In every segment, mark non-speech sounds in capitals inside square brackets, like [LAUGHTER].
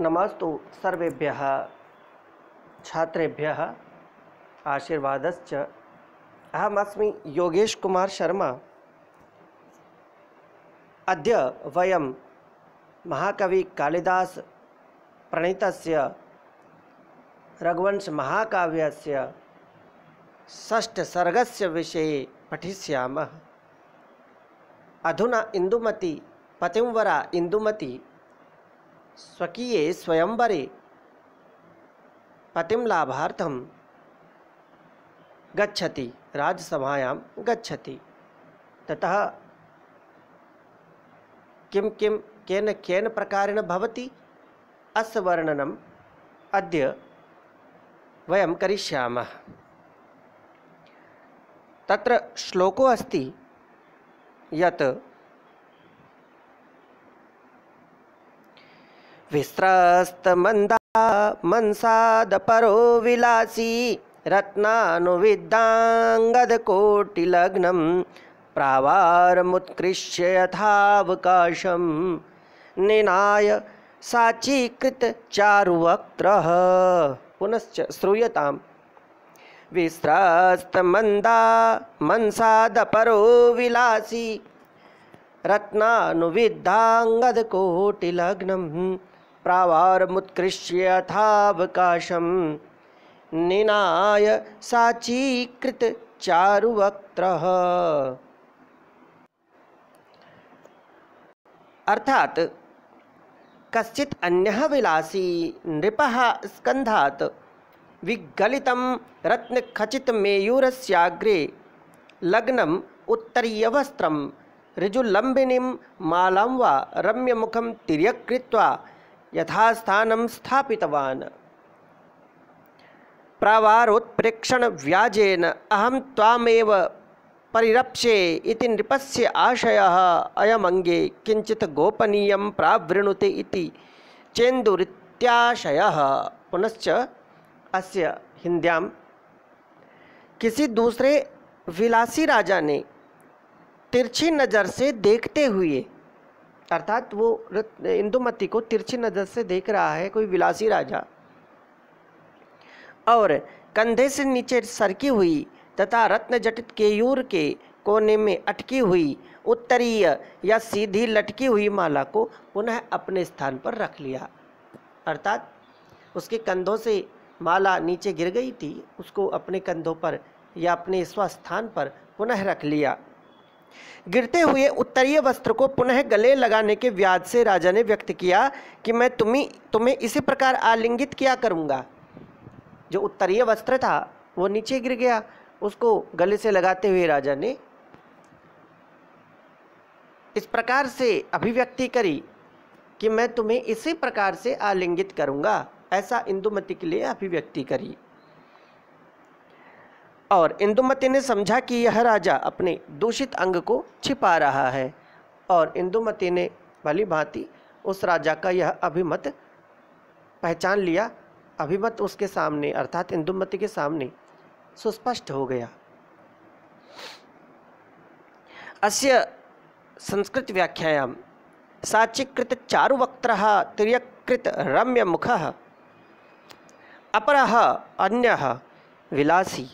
नमस्तु सर्वेभ्य छात्रेभ्य आशीर्वाद अहमस्मी योगेश कुमार शर्मा अद्य वयम महाकवि कालिदास प्रणीत रघुवंश ष्ठ सर्ग से विषय पठिष्यामः अधुना इंदुमती पतिवरा इंदुमती स्वकीय स्वयंवरे पतिम लाभार्थम गच्छति राज्यसभायां गच्छति ततः किम किम केन केन प्रकारेण भवति अस्य अद्य वयं करिष्यामः तत्र श्लोको अस्ति यत् विस्रस्तमन्दा मनसादपरो विलासी रत्नानुविद्दाङ्गदकोटिलग्नं प्रावारमुत्कृष्य यथावकाशं निनाय साचीकृतचारुवक्त्रः पुनश्च श्रूयताम् विस्रस्तमन्दा मनसादपरो विलासी रत्नानुविद्धाङ्गदकोटिलग्नम् प्रावारमुत्कृष्यथावकाशं निनाय साचीकृतचारुवक्त्रः अर्थात कश्चित अन्य विलासी नृप स्कंधा विगलित रत्नखचित मेयूरस्याग्रे लग्नम उत्तरीय वस्त्रम ऋजुलंबिनी मालां वा मुखम तिर्यक् यथास्थान स्थापित प्रवारोत्प्रेक्षण व्याजेन अहम तामेव परिरप्से इति नृपस्य आशयः अयमङ्गे किञ्चित् गोपनीयं प्रावृणुते इति चेन्दुरित्याशयः पुनश्च अस्य हिंद्याम किसी दूसरे विलासी राजा ने तिरछी नज़र से देखते हुए अर्थात वो इंदुमती को तिरछी नज़र से देख रहा है कोई विलासी राजा और कंधे से नीचे सरकी हुई तथा रत्न जटित केयूर के कोने में अटकी हुई उत्तरीय या सीधी लटकी हुई माला को पुनः अपने स्थान पर रख लिया अर्थात उसके कंधों से माला नीचे गिर गई थी उसको अपने कंधों पर या अपने स्वस्थान पर पुनः रख लिया गिरते हुए उत्तरीय वस्त्र को पुनः गले लगाने के व्याज से राजा ने व्यक्त किया कि मैं तुम्हें तुम्हें इसी प्रकार आलिंगित किया करूँगा जो उत्तरीय वस्त्र था वो नीचे गिर गया उसको गले से लगाते हुए राजा ने इस प्रकार से अभिव्यक्ति करी कि मैं तुम्हें इसी प्रकार से आलिंगित करूँगा ऐसा इंदुमती के लिए अभिव्यक्ति करी और इंदुमती ने समझा कि यह राजा अपने दूषित अंग को छिपा रहा है और इंदुमती ने भली भांति उस राजा का यह अभिमत पहचान लिया अभिमत उसके सामने अर्थात इंदुमती के सामने सुस्पष्ट हो गया अस्य संस्कृत व्याख्यायाम साचीकृत चारुवक्त त्रियकृत रम्य मुख अपर अन्य विलासी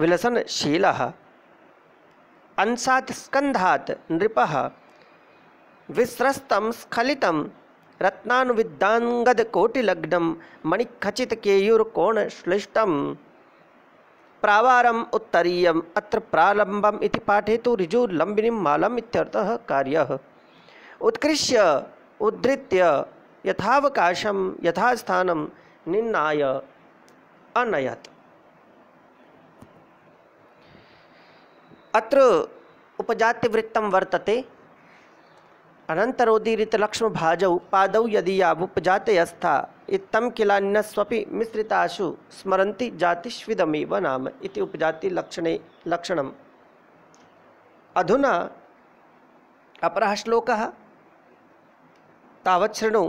विलसनशीलः अंशात् स्कन्धात् नृपः विस्रस्तं स्खलितं रत्नानुविद्दाङ्गदकोटिलग्नं मणिखचितकेयूर्कोणश्लिष्टं प्रावारम् उत्तरीय अत्र प्रालम्बम् इति पाठे तो ऋजुलम्बिनीं मलम कार्य उत्कृष्य उद्धृत्य यथावकाशम यथास्थानं निन्नाय अनयत अत्र उपजातिवृत्तं वर्तते अनन्तरोदीरितलक्ष्मभाजौ पादौ यदि यावुपजातयस्था इत्थं किलान्यस्वपि मिश्रितासु स्मरन्ति जातिष्विदमेव नाम इति उपजातिलक्षणे लक्षणम् अधुना अपरः श्लोकः तावत् शृणु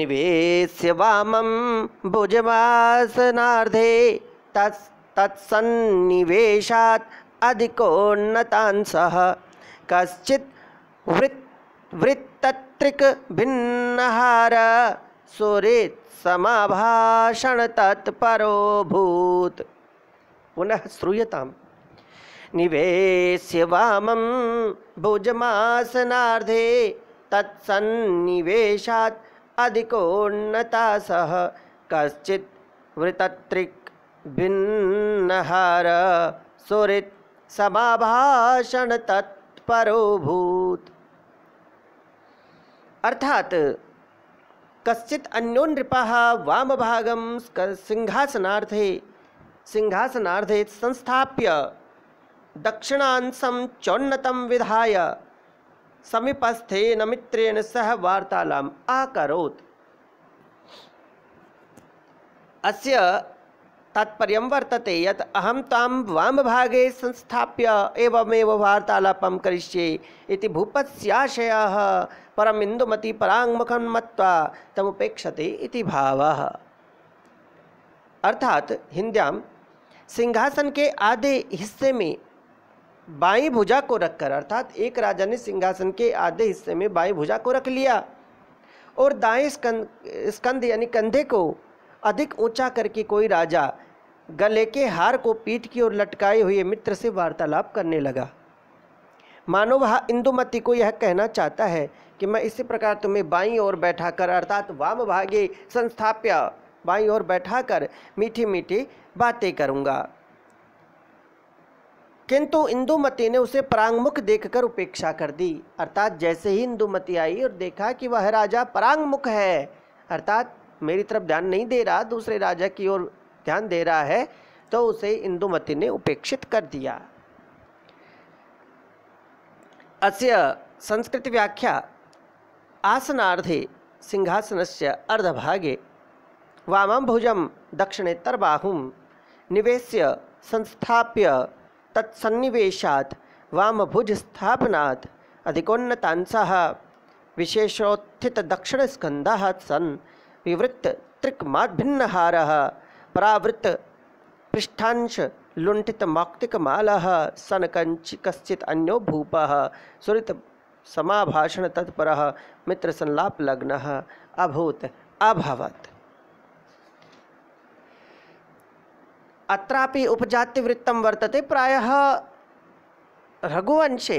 निवेश्य वामं भुजवासनार्धे तस् तत्सन्निवेशात् अधिकोन्नतांसः कश्चित् वृत्तत्रिक भिन्नहार सुरेत् समाभाषण तत्परो भूत पुनः श्रूयताम निवेश्य वामं भुजमासनाधे तत्सन्निवेशा अधिकोन्नता सह कश्चित् वृतत्रिक भिन्नहार सुरित समाभाषण तत्परो भूत अर्थात कश्चित अन्योन नृपः वाम भागम सिंहासनार्थे सिंहासनार्थे संस्थाप्य दक्षिणांशम चौन्नतम विधाय समीपस्थे न मित्रेण सह वार्तालाम अकरोत् अस्य तात्पर्य वर्तते अहम अहं वाम भागे संस्थाप्य एवमेव वार्तालाप करिष्ये इति भूपस्याशयः परम इंदुमती पराङ्मुखं मत्वा तमुपेक्षते इति अर्थात हिंद्याम सिंहासन के आधे हिस्से में बाई भुजा को रखकर अर्थात एक राजा ने सिंहासन के आधे हिस्से में बाई भुजा को रख लिया और दाएं स्कंद स्कंद यानी कंधे को अधिक ऊंचा करके कोई राजा गले के हार को पीठ की ओर लटकाए हुए मित्र से वार्तालाप करने लगा मानो वह हाँ, इंदुमती को यह कहना चाहता है कि मैं इसी प्रकार तुम्हें बाई ओर कर अर्थात वाम भागे संस्थाप्य बाई ओर कर मीठी मीठी बातें करूँगा किंतु इंदुमती ने उसे परांगमुख देखकर उपेक्षा कर दी अर्थात जैसे ही इंदुमती आई और देखा कि वह राजा परांगमुख है अर्थात मेरी तरफ ध्यान नहीं दे रहा दूसरे राजा की ओर ध्यान दे रहा है तो उसे इंदुमती ने उपेक्षित कर दिया अस्य संस्कृत व्याख्या आसनार्धे से अर्धभागे वामं भुजं दक्षिणेत्तर बाहुं निवेश्य संस्थाप्य तत्सन्निवेशात् वामभुज स्थापना अधिकोन्नतांश विशेषोत्थित दक्षिण स्कंधा सन् विवृत्त भिन्नहार प्रावृत पृष्ठांश लुंठित मौक्तिक सन सनकंच कश्चित अन्यो भूप सुरित समाभाषण तत्पर मित्र संलाप लग्न अभूत अभवत अत्रापि उपजाति उपजातिवृत्तं वर्तते प्रायः रघुवंशे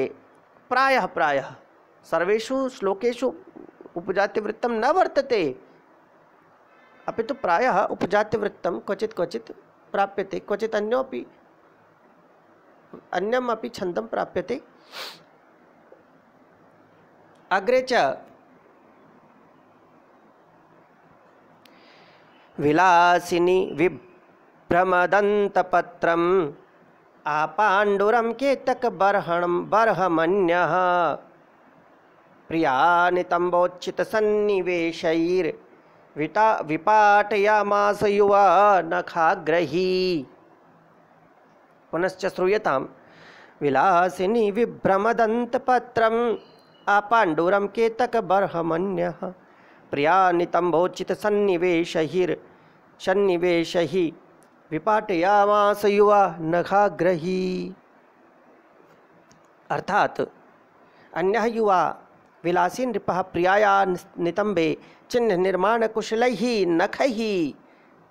प्रायः प्रायः सर्वेषु श्लोकेषु उपजातिवृत्तं न वर्तते अभी तो प्राय उपजातिवृत्त क्वचि क्वचि प्राप्यते से क्वचि अन्यम् छंद प्राप्य से अग्रे च विलासिनि विभ्रमदन्तपत्रम् आपाण्डुरं केतकबर्हणं प्रिया नितंबोचित तम्बोच्चितसन्निवेशैर् विटा विपाटयामास युवा नखाग्रही पुनश्च श्रूयताम विलासिनी विभ्रमदंत पत्रम प्रिया सन्निवेश आपाण्डुरं केतकबर्हमन्यः प्रियानितम्भोचितसन्निवेशहिर्सन्निवेशहि विपाटयामास युवा नखाग्रही अर्थात अन्य युवा विलासी नृप प्रियाया नितंबे चिन्ह निर्माण कुशल ही नख ही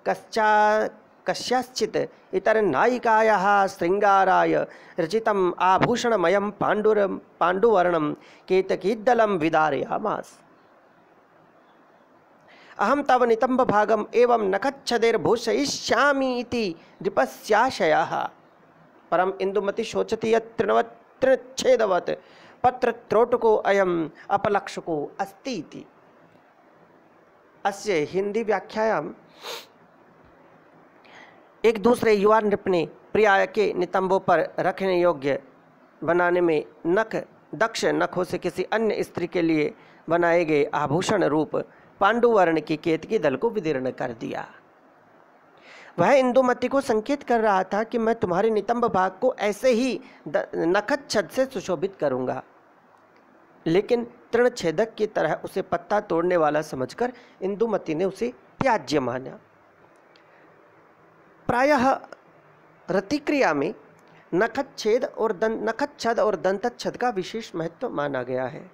कश्चा कश्यचि इतर नायिकाया श्रृंगाराय रचित आभूषणमय पांडुर पांडुवर्ण केतकीदल विदारयामास अहम तव नितंब भागम एवं नखच्छदेर्भूषयिष्यामी नृपस्याशय परम इंदुमति शोचती यृणवत् तृच्छेदवत् पत्र त्रोटको अयम अपलक्षको अस्ति इति अस्य हिंदी व्याख्यायाम एक दूसरे युवा नृप ने प्रियाय के नितंबों पर रखने योग्य बनाने में नख दक्ष नखों से किसी अन्य स्त्री के लिए बनाए गए आभूषण रूप पांडुवर्ण की केतकी दल को विदीर्ण कर दिया वह इंदुमती को संकेत कर रहा था कि मैं तुम्हारे नितंब भाग को ऐसे ही नखत छद से सुशोभित करूंगा लेकिन तृण छेदक की तरह उसे पत्ता तोड़ने वाला समझकर इंदुमती ने उसे त्याज्य माना प्रायः रतिक्रिया में नखत छेद और दंत नखत छद और दंतच्छद का विशेष महत्व माना गया है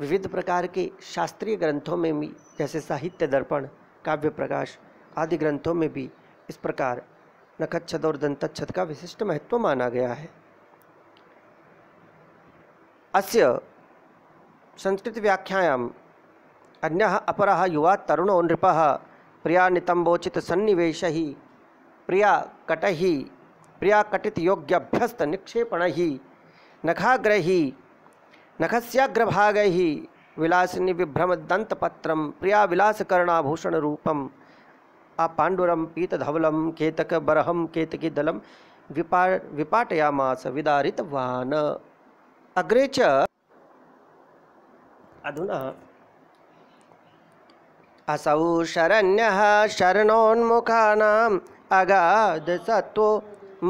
विविध प्रकार के शास्त्रीय ग्रंथों में भी जैसे साहित्य दर्पण काव्य प्रकाश आदि ग्रंथों में भी इस प्रकार नखत छद और छद का विशिष्ट महत्व माना गया है अस्य संस्कृतव्याख्यायाम् अन्यः अपरः युवा तरुणो नृपः प्रिया नितम्बोचितसन्निवेशैः प्रियाकटैः प्रियाकटितयोग्यभ्यस्तनिक्षेपणैः नखाग्रैः नखस्याग्रभागैः विलासिनी विभ्रमदन्तपत्रं प्रियाविलासकर्णाभूषणरूपम् आपाण्डुरं पीतधवलं केतकबरहं केतकीदलं विपा विपाटयामास विदारितवान् अग्रे च अधुना असौ शरण्यः शरणोन्मुखानाम् अगाधसत्त्वो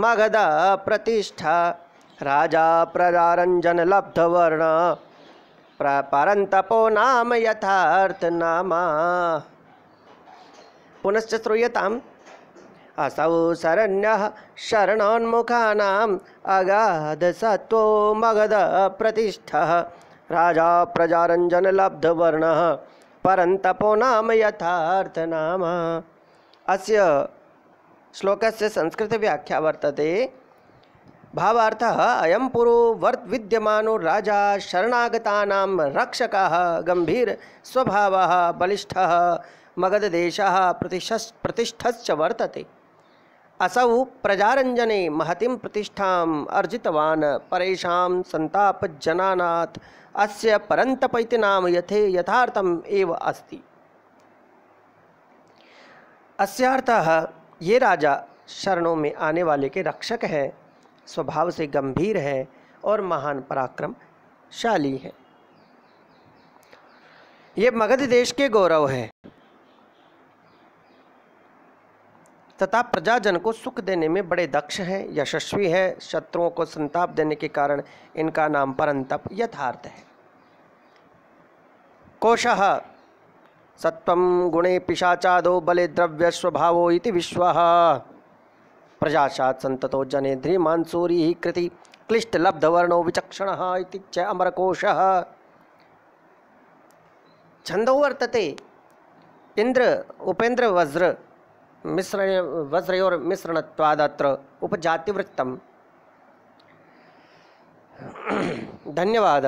मगधा प्रतिष्ठा राजा प्रजारञ्जनलब्धवर्ण परन्तपो नाम यथार्थनामा पुनश्च श्रूयताम् असौ शरण्य शरणोन्मुखा शरण्यः सत्व मगध प्रतिष्ठ राजा प्रजारंजन लब्धवर्ण परन्तपो नाम यथार्थनाम अस्य श्लोक से श्लोकस्य संस्कृतव्याख्या वर्तते अयम पुरो वर्त विद्यमानो राजा शरणागता रक्षक गंभीर स्वभाव बलिष्ठ मगधदेश प्रतिष्ठ प्रतिष्ठ वर्तते असौ प्रजारंजने महतिम प्रतिष्ठा अर्जितवान परेशा संतापजनानाथ अस्य परंतपैति नाम यथे यथार्थम एव अस्ति अस्थ ये राजा शरणों में आने वाले के रक्षक हैं स्वभाव से गंभीर है और महान पराक्रमशाली है ये मगध देश के गौरव हैं तथा प्रजाजन को सुख देने में बड़े दक्ष हैं यशस्वी है शत्रुओं को संताप देने के कारण इनका नाम परंतप यथार्थ है कोश सत्व गुणे पिशाचादो बले द्रव्य स्वभाव इति विश्व प्रजाशात संततो ध्री मानसूरी ही कृति क्लिष्ट वर्णो विचक्षण इति च छंदो वर्तते इंद्र उपेंद्र वज्र मिश्र वज्रयोर मिश्रणत्वादत्र उपजातिवृत्तम [CLEARS THROAT] धन्यवाद